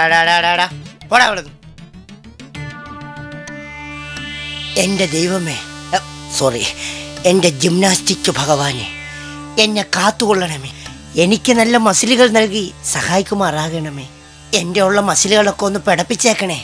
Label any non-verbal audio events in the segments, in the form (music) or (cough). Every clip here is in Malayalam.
എന്റെ പോടാ എൻ്റെ ദൈവമേ സോറി എൻ്റെ ജിംനാസ്റ്റിക് ഭഗവാനെ എന്നെ കാത്തുകൊള്ളണമേ എനിക്ക് നല്ല മസിലുകൾ നൽകി സഹായിക്കുമാറാകണമേ എൻ്റെ ഉള്ള മസിലുകളൊക്കെ ഒന്ന് പിടപ്പിച്ചേക്കണേ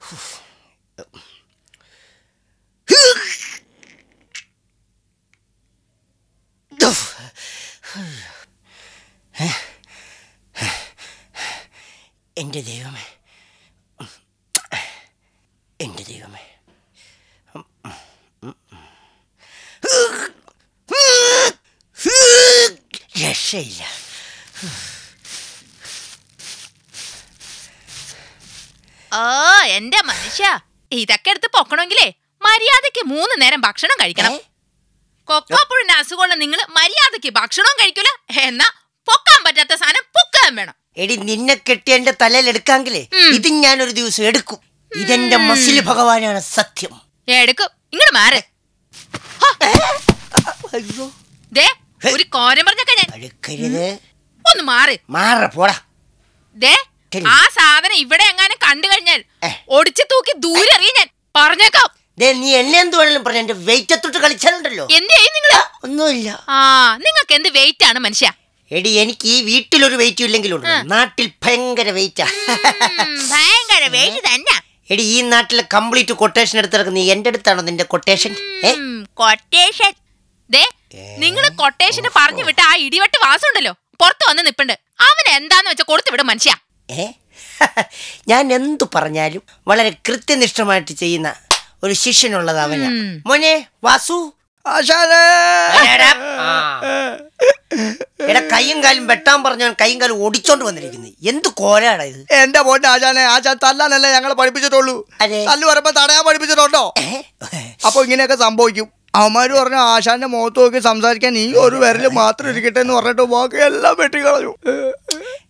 Uf. Engelliyorum. Engelliyorum. Yaşayla. Yaşayla. ഓ എന്റെ മനുഷ്യ ഇതൊക്കെ എടുത്ത് പൊക്കണമെങ്കിലേ മര്യാദക്ക് മൂന്ന് നേരം ഭക്ഷണം കഴിക്കണം കൊക്കോപ്പുഴിന്റെ അസുഖമുള്ള നിങ്ങൾ മര്യാദക്ക് ഭക്ഷണവും കഴിക്കൂല എന്നാ പൊക്കാൻ പറ്റാത്ത സാധനം പൊക്കാൻ വേണം എടി നിന്നെ കെട്ടി എന്റെ തലയിൽ എടുക്കാങ്കിലേ ഇത് ഞാൻ ഒരു ദിവസം എടുക്കും ഇതെന്റെ മസിൽ ഭഗവാനാണ് സത്യം എടുക്കും ഇങ്ങനെ മാറേ ദേ ഒരു കോരം പറഞ്ഞൊക്കെ ഞാൻ ഒന്ന് മാറി മാറ പോടാ ദേ ആ സാധനം ഇവിടെ എങ്ങാനും കണ്ടു കഴിഞ്ഞാൽ ഒടിച്ചു തൂക്കി ദൂരെ എറിയ ഞാൻ പറഞ്ഞേക്കാം നീ എന്നെ എന്തുവാണെങ്കിലും പറഞ്ഞു എന്റെ വെയിറ്റ് തൊട്ട് കളിച്ചാലുണ്ടല്ലോ എന്ത് നിങ്ങൾ ഒന്നുമില്ല ആ നിങ്ങൾക്ക് എന്ത് വെയിറ്റ് ആണ് മനുഷ്യ എടി എനിക്ക് ഈ വീട്ടിലൊരു വെയിറ്റും ഇല്ലെങ്കിലും നാട്ടിൽ ഭയങ്കര വെയിറ്റാ ഭയങ്കര വെയിറ്റ് തന്നെ എടി ഈ നാട്ടിലെ കംപ്ലീറ്റ് കൊട്ടേഷൻ എടുത്തിറക്കുന്ന നീ എന്റെ അടുത്താണോ നിന്റെ കൊട്ടേഷൻ കൊട്ടേഷൻ ദേ നിങ്ങൾ കൊട്ടേഷന് പറഞ്ഞു വിട്ട ആ ഇടിവെട്ട് വാസമുണ്ടല്ലോ ഉണ്ടല്ലോ പുറത്ത് വന്ന് നിപ്പുണ്ട് അവൻ എന്താന്ന് വെച്ചാൽ കൊടുത്തു വിടും മനുഷ്യ ഏ (laughs) ഞാൻ എന്തു പറഞ്ഞാലും വളരെ കൃത്യനിഷ്ഠമായിട്ട് ചെയ്യുന്ന ഒരു ശിഷ്യനുള്ളത് അവന് മോനെ വാസു എടാ കൈയും കാലും വെട്ടാൻ പറഞ്ഞവൻ കൈയും കാലും ഓടിച്ചോണ്ട് വന്നിരിക്കുന്നു എന്ത് കോലാണ് ഇത് എന്റെ പോട്ടെ ആശാനെ ആശാൻ തല്ലാനല്ലേ ഞങ്ങളെ പഠിപ്പിച്ചിട്ടുള്ളൂ തല്ലു പറയുമ്പോ തടയാൻ പഠിപ്പിച്ചിട്ടുണ്ടോ അപ്പൊ ഇങ്ങനെയൊക്കെ സംഭവിക്കും അവന്മാര് പറഞ്ഞു ആശാന്റെ മുഖത്ത് നോക്കി സംസാരിക്കാൻ നീ ഒരു വിരല് മാത്രം ഇരിക്കട്ടെ എന്ന് പറഞ്ഞിട്ട് ബാക്കി എല്ലാം വെട്ടി കളഞ്ഞു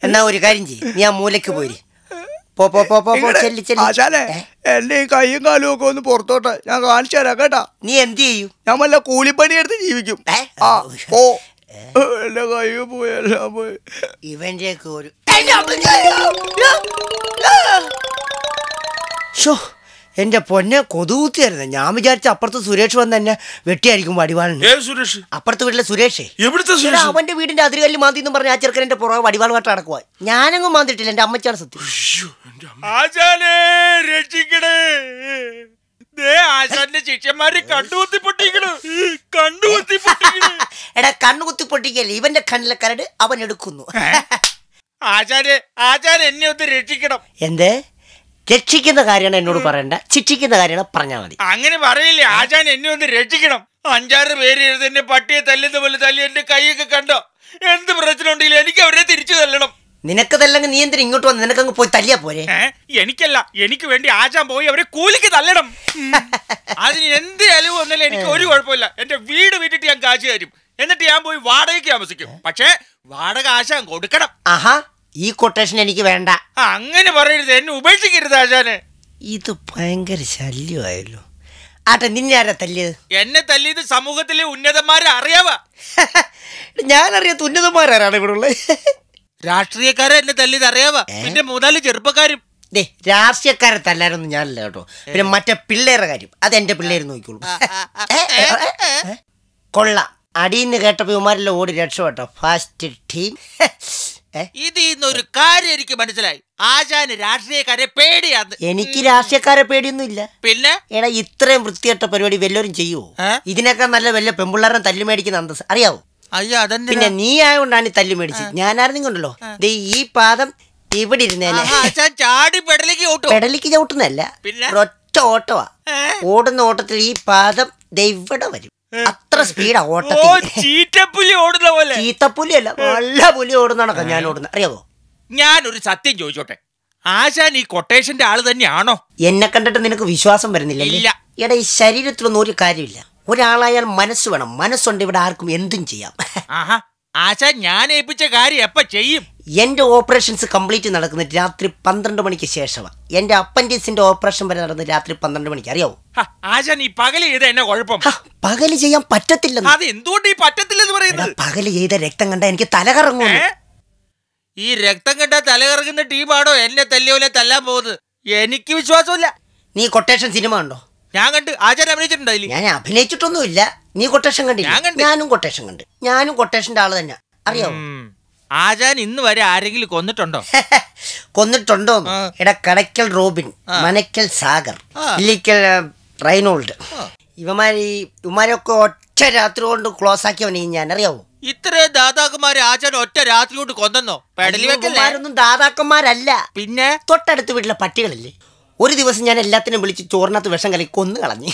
എന്നാ ഒരു കാര്യം ചെയ്യും നീ ആ മൂലക്ക് പോയി പോ പോ പോ പോ എന്റെ ഈ കൈയും കാലും ഒക്കെ ഒന്ന് പുറത്തോട്ടെ ഞാൻ കാണിച്ചു തരാം കേട്ടാ നീ എന്ത് ചെയ്യും ഞാൻ വല്ല കൂലിപ്പണി എടുത്ത് ജീവിക്കും എന്റെ കൈ പോയി എല്ലാം പോയി ഇവന്റെ ഒരു ഷോ എന്റെ പൊന്നെ കൊതുകുത്തിയായിരുന്നു ഞാൻ വിചാരിച്ച അപ്പുറത്ത് സുരേഷ് വന്ന് എന്നെ വെട്ടിയായിരിക്കും വടിവാളിന് സുരേഷ് അപ്പുറത്ത് വീട്ടിലെ സുരേഷേ എവിടുത്തെ സുരേഷ് അവന്റെ വീടിന്റെ അതിരുകല്ല് മാന്തി എന്ന് പറഞ്ഞ ആ ചെറുക്കൻ എന്റെ പുറകെ വടിവാളുമായിട്ട് നടക്കുക ഞാനങ്ങ് മാന്തിട്ടില്ല എന്റെ അമ്മച്ചാണ് സത്യം രക്ഷിക്കണേ ആശാന്റെ കുത്തി (laughs) എടാ കണ്ണുകുത്തി പൊട്ടിക്കല്ലേ ഇവന്റെ കണ്ണിലെ കരട് അവൻ എടുക്കുന്നു ആചാര്യ ആചാര്യ എന്നെ ഒന്ന് രക്ഷിക്കണം എന്തേ രക്ഷിക്കുന്ന കാര്യമാണ് എന്നോട് പറയണ്ട ശിക്ഷിക്കുന്ന കാര്യമാണ് പറഞ്ഞാൽ മതി അങ്ങനെ പറയില്ലേ ആചാൻ എന്നെ ഒന്ന് രക്ഷിക്കണം അഞ്ചാറ് പേര് എഴുതി പട്ടിയെ തല്ലുന്ന പോലെ തല്ലി എന്റെ കൈയൊക്കെ കണ്ടോ എന്ത് പ്രശ്നം എനിക്ക് അവരെ തിരിച്ചു തല്ലണം നിനക്ക് തല്ലെങ്കിൽ നീ എന്തിനാ ഇങ്ങോട്ട് വന്ന് നിനക്കങ്ങ് പോയി തല്ലിയാ പോരെ എനിക്കല്ല എനിക്ക് വേണ്ടി ആചാൻ പോയി അവരെ കൂലിക്ക് തല്ലണം അതിന് എന്ത് അലവ് വന്നാലും എനിക്ക് ഒരു കുഴപ്പമില്ല എന്റെ വീട് വിട്ടിട്ട് ഞാൻ കാശ് തരും എന്നിട്ട് ഞാൻ പോയി വാടകയ്ക്ക് താമസിക്കും പക്ഷേ വാടക ആശാൻ കൊടുക്കണം ആഹാ ഈ കൊട്ടേഷൻ എനിക്ക് വേണ്ട അങ്ങനെ പറയരുത് എന്നെ ഉപേക്ഷിക്കരുത് ആശാനെ ഇത് ഭയങ്കര ശല്യമായല്ലോ ആട്ടെ നിന്നെ ആരാ തല്ലിയത് എന്നെ തല്ലിയത് സമൂഹത്തിലെ ഉന്നതന്മാരെ അറിയാവാ (laughs) ഞാനറിയാത്ത ഉന്നതന്മാരാണ് ഇവിടെ ഉള്ളത് രാഷ്ട്രീയക്കാരെ എന്നെ തല്ലിയത് അറിയാവാ എന്റെ മൂന്നാല് ചെറുപ്പക്കാരും ദേ രാഷ്ട്രീയക്കാരെ തല്ലാനൊന്നും ഞാനല്ല കേട്ടോ പിന്നെ മറ്റേ പിള്ളേരുടെ കാര്യം അത് എന്റെ പിള്ളേർ നോക്കിക്കോളൂ കൊള്ളാം നിന്ന് കേട്ടപ്പോ ഇവന്മാരെല്ലാം ഓടി രക്ഷപ്പെട്ടോ ഫാസ്റ്റ് ടീം ഇതിന്നൊരു കാര്യം എനിക്ക് മനസ്സിലായി ആശാന് രാഷ്ട്രീയക്കാരെ പേടിയാന്ന് എനിക്ക് രാഷ്ട്രീയക്കാരെ പേടിയൊന്നും ഇല്ല പിന്നെ എടാ ഇത്രയും വൃത്തികെട്ട പരിപാടി വല്ലവരും ചെയ്യുവോ ഇതിനേക്കാൾ നല്ല വല്ല പെമ്പിള്ളാരൻ തല്ലു മേടിക്കുന്ന അന്തസ് അറിയാവോ അയ്യോ അതെ പിന്നെ നീ ആയതുകൊണ്ടാണ് ഈ തല്ലു മേടിച്ചത് കൊണ്ടല്ലോ ഈ പാദം ഇവിടെ ഇരുന്നേനെ ചാടി പെടലിക്ക് ചവിട്ടും പെടലിക്ക് ചവിട്ടുന്നല്ല ഒറ്റ ഓട്ടവാ ഓടുന്ന ഓട്ടത്തിൽ ഈ പാദം ദൈവടെ വരും അത്ര സ്പീഡാ ഓട്ടത്തിൽ ഓടുന്ന പോലെ ചീത്തപ്പുലി അല്ല നല്ല പുലി ഓടുന്നതാണൊക്കെ ഞാൻ ഓടുന്നത് അറിയാവോ ഞാൻ ഒരു സത്യം ചോദിച്ചോട്ടെ ആശാൻ ഈ കൊട്ടേഷന്റെ ആള് തന്നെയാണോ എന്നെ കണ്ടിട്ട് നിനക്ക് വിശ്വാസം വരുന്നില്ല ഇല്ല ഇട ഈ ശരീരത്തിലൊന്നും ഒരു കാര്യമില്ല ഒരാളായാൽ മനസ്സ് വേണം മനസ്സുണ്ട് ഇവിടെ ആർക്കും എന്തും ചെയ്യാം ആഹാ ആശാൻ ഞാൻ ഏൽപ്പിച്ച കാര്യം എപ്പ ചെയ്യും എൻ്റെ ഓപ്പറേഷൻസ് കംപ്ലീറ്റ് നടക്കുന്നത് രാത്രി പന്ത്രണ്ട് മണിക്ക് ശേഷമാണ് എൻ്റെ അപ്പൻഡിക്സിൻ്റെ ഓപ്പറേഷൻ വരെ നടന്നത് രാത്രി പന്ത്രണ്ട് മണിക്ക് അറിയാവോ ആശാൻ ഈ പകല് ചെയ്ത എന്നെ കുഴപ്പം പകല് ചെയ്യാൻ പറ്റത്തില്ല എന്തുകൊണ്ട് ഈ പറ്റത്തില്ലെന്ന് പറയുന്നത് പകല് ചെയ്ത രക്തം കണ്ട എനിക്ക് തലകറങ്ങും ഈ രക്തം കണ്ട തലകറങ്ങുന്ന ടീമാണോ എന്നെ തല്ലിയോലെ തല്ലാൻ പോകുന്നത് എനിക്ക് വിശ്വാസമില്ല നീ കൊട്ടേഷൻ സിനിമ ഉണ്ടോ ഞാൻ കണ്ട് ആചാരം അഭിനയിച്ചിട്ടുണ്ടോ ഞാൻ അഭിനയിച്ചിട്ടൊന്നുമില്ല നീ കൊട്ടേഷൻ കണ്ടില്ല ഞാനും കൊട്ടേഷൻ കണ്ട് ഞാനും കൊട്ടേഷന്റെ ആള് തന്നെ അറിയാവോ ആശാൻ ഇന്ന് വരെ ആരെങ്കിലും കൊന്നിട്ടുണ്ടോ (laughs) കൊന്നിട്ടുണ്ടോ എടാ കടയ്ക്കൽ റോബിൻ മനയ്ക്കൽ സാഗർ ഇല്ലിക്കൽ റൈനോൾഡ് ഇവമാരി ഇവമാരൊക്കെ ഒറ്റ രാത്രി കൊണ്ട് ക്ലോസ് ആക്കിയവനെ ഞാൻ അറിയാവോ ഇത്രയും ദാതാക്കന്മാരെ ആചാരം ഒറ്റ രാത്രി കൊണ്ട് കൊന്നോ പെടലി വെക്കലാരൊന്നും ദാതാക്കന്മാരല്ല പിന്നെ തൊട്ടടുത്ത് വീട്ടിലെ പട്ടികളല്ലേ ഒരു ദിവസം ഞാൻ എല്ലാത്തിനും വിളിച്ച് ചോറിനകത്ത് വിഷം കലക്കി കൊന്നു കളഞ്ഞു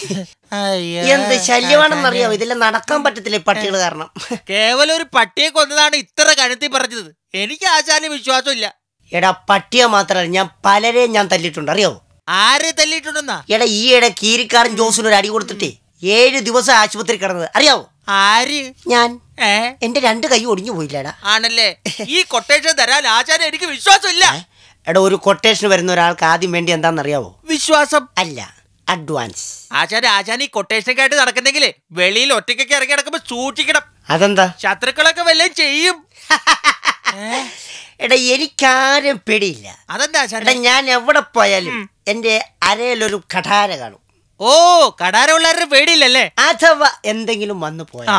എന്ത് ശല്യമാണെന്നറിയാമോ ഇതെല്ലാം നടക്കാൻ പറ്റത്തില്ല പട്ടികൾ കാരണം കേവലം ഒരു പട്ടിയെ കൊന്നതാണ് ഇത്ര കഴുത്തി പറഞ്ഞത് എനിക്ക് ആശാന് വിശ്വാസമില്ല എടാ പട്ടിയെ മാത്രമല്ല ഞാൻ പലരെയും ഞാൻ തല്ലിയിട്ടുണ്ട് അറിയാവോ ആരെ തല്ലിയിട്ടുണ്ടെന്നാ എടാ ഈ ഇട കീരിക്കാരൻ ജോസിന് ഒരു അടി കൊടുത്തിട്ടേ ഏഴു ദിവസം ആശുപത്രി കിടന്നത് അറിയാവോ ആര് ഞാൻ എന്റെ രണ്ട് കൈ ഒടിഞ്ഞു പോയില്ലടാ ആണല്ലേ ഈ കൊട്ടേഷൻ തരാൻ ആചാരം എനിക്ക് വിശ്വാസമില്ല എടാ ഒരു കൊട്ടേഷൻ വരുന്ന ഒരാൾക്ക് ആദ്യം വേണ്ടി എന്താണെന്നറിയാവോ വിശ്വാസം അല്ല അഡ്വാൻസ് ആചാര്യ ആചാരി ഈ കൊട്ടേഷനൊക്കെ നടക്കുന്നെങ്കിൽ വെളിയിൽ ഒറ്റയ്ക്കൊക്കെ ഇറങ്ങി നടക്കുമ്പോ സൂക്ഷിക്കണം അതെന്താ ശത്രുക്കളൊക്കെ വല്ലതും ചെയ്യും (laughs) എടാ എനിക്കാരും പേടിയില്ല അതെന്താ എടാ ഞാൻ എവിടെ പോയാലും എന്റെ അരയിലൊരു കഠാര കാണും ഓ കഠാര ഉള്ളവരുടെ പേടിയില്ലല്ലേ അഥവാ എന്തെങ്കിലും വന്നു പോയാ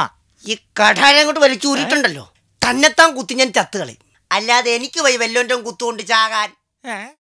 ഈ കടാരം അങ്ങോട്ട് വലിച്ചു ഊരിട്ടുണ്ടല്ലോ തന്നെത്താൻ കുത്തി ഞാൻ ചത്തുകളയും അല്ലാതെ എനിക്ക് പോയി വല്ലോൻ്റെ കുത്തുകൊണ്ട് ചാകാൻ